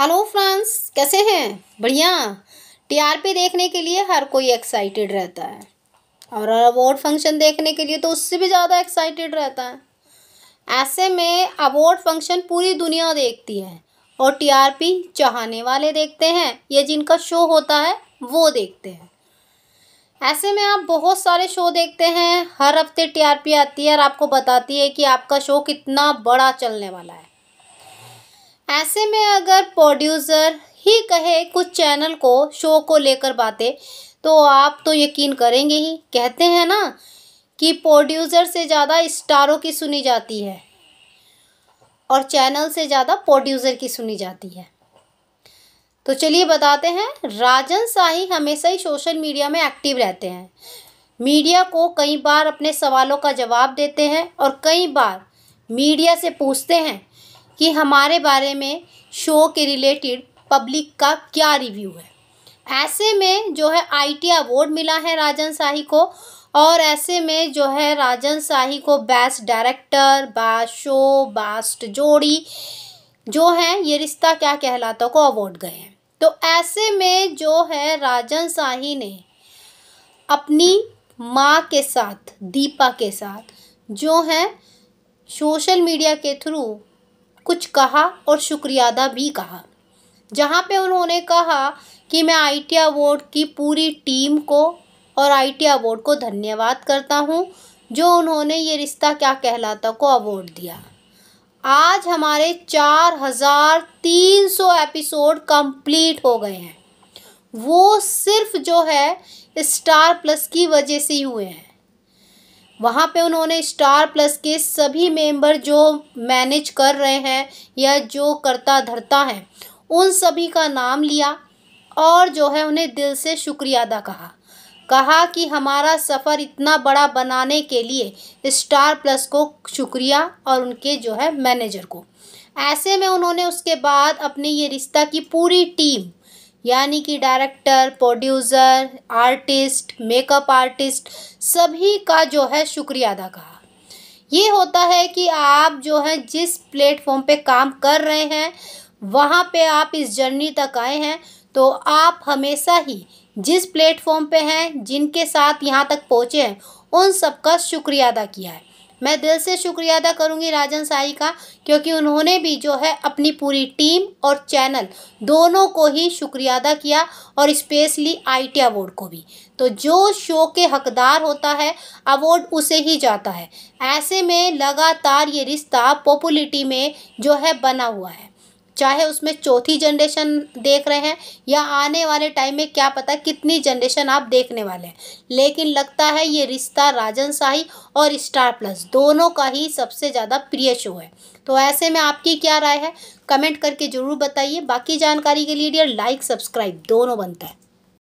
hello friends कैसे हैं बढ़िया टीआरपी देखने के लिए हर कोई एक्साइटेड रहता है और अवार्ड फंक्शन देखने के लिए तो उससे भी ज़्यादा एक्साइटेड रहता है ऐसे में अवार्ड फंक्शन पूरी दुनिया देखती है और टीआरपी चाहने वाले देखते हैं ये जिनका शो होता है वो देखते हैं ऐसे में आप बहुत सारे शो देखते हैं हर हफ्ते टीआरपी आती है और आपको बताती है कि आपका शो कितना बड़ा चलने वाला है ऐसे में अगर प्रोड्यूसर ही कहे कुछ चैनल को शो को लेकर बातें तो आप तो यकीन करेंगे ही कहते हैं ना कि प्रोड्यूसर से ज़्यादा स्टारों की सुनी जाती है और चैनल से ज़्यादा प्रोड्यूसर की सुनी जाती है तो चलिए बताते हैं राजन शाही हमेशा ही सोशल मीडिया में एक्टिव रहते हैं मीडिया को कई बार अपने सवालों का जवाब देते हैं और कई बार मीडिया से पूछते हैं कि हमारे बारे में शो के रिलेटेड पब्लिक का क्या रिव्यू है ऐसे में जो है आईटी अवार्ड मिला है राजन शाही को और ऐसे में जो है राजन शाही को best director best show best जोड़ी जो है ये रिश्ता क्या कहलाता को अवार्ड गए हैं तो ऐसे में जो है राजन शाही ने अपनी माँ के साथ दीपा के साथ जो है सोशल मीडिया के थ्रू कुछ कहा और शुक्रिया अदा भी कहा जहाँ पे उन्होंने कहा कि मैं आईटी अवार्ड की पूरी टीम को और आईटी अवार्ड को धन्यवाद करता हूँ जो उन्होंने ये रिश्ता क्या कहलाता को अवार्ड दिया आज हमारे चार हज़ार तीन सौ एपिसोड कंप्लीट हो गए हैं वो सिर्फ जो है स्टार प्लस की वजह से ही हुए हैं वहाँ पे उन्होंने स्टार प्लस के सभी मेंबर जो मैनेज कर रहे हैं या जो करता धरता है उन सभी का नाम लिया और जो है उन्हें दिल से शुक्रिया अदा कहा कहा कि हमारा सफ़र इतना बड़ा बनाने के लिए स्टार प्लस को शुक्रिया और उनके जो है मैनेजर को ऐसे में उन्होंने उसके बाद अपने ये रिश्ता की पूरी टीम यानी कि director producer artist makeup artist सभी का जो है शुक्रिया अदा कहा ये होता है कि आप जो है जिस प्लेटफॉर्म पे काम कर रहे हैं वहाँ पे आप इस जर्नी तक आए हैं तो आप हमेशा ही जिस प्लेटफॉर्म पे हैं जिनके साथ यहाँ तक पहुँचे हैं उन सबका शुक्रिया अदा किया है मैं दिल से शुक्रिया अदा करूँगी राजन साई का क्योंकि उन्होंने भी जो है अपनी पूरी टीम और चैनल दोनों को ही शुक्रिया अदा किया और स्पेशली टी अवार्ड को भी तो जो शो के हकदार होता है अवार्ड उसे ही जाता है ऐसे में लगातार ये रिश्ता पॉपुलरिटी में जो है बना हुआ है चाहे उसमें चौथी जनरेशन देख रहे हैं या आने वाले टाइम में क्या पता कितनी जनरेशन आप देखने वाले हैं लेकिन लगता है ये रिश्ता राजन शाही और स्टार प्लस दोनों का ही सबसे ज़्यादा प्रिय शो है तो ऐसे में आपकी क्या राय है कमेंट करके ज़रूर बताइए बाकी जानकारी के लिए डियर लाइक सब्सक्राइब दोनों बनता है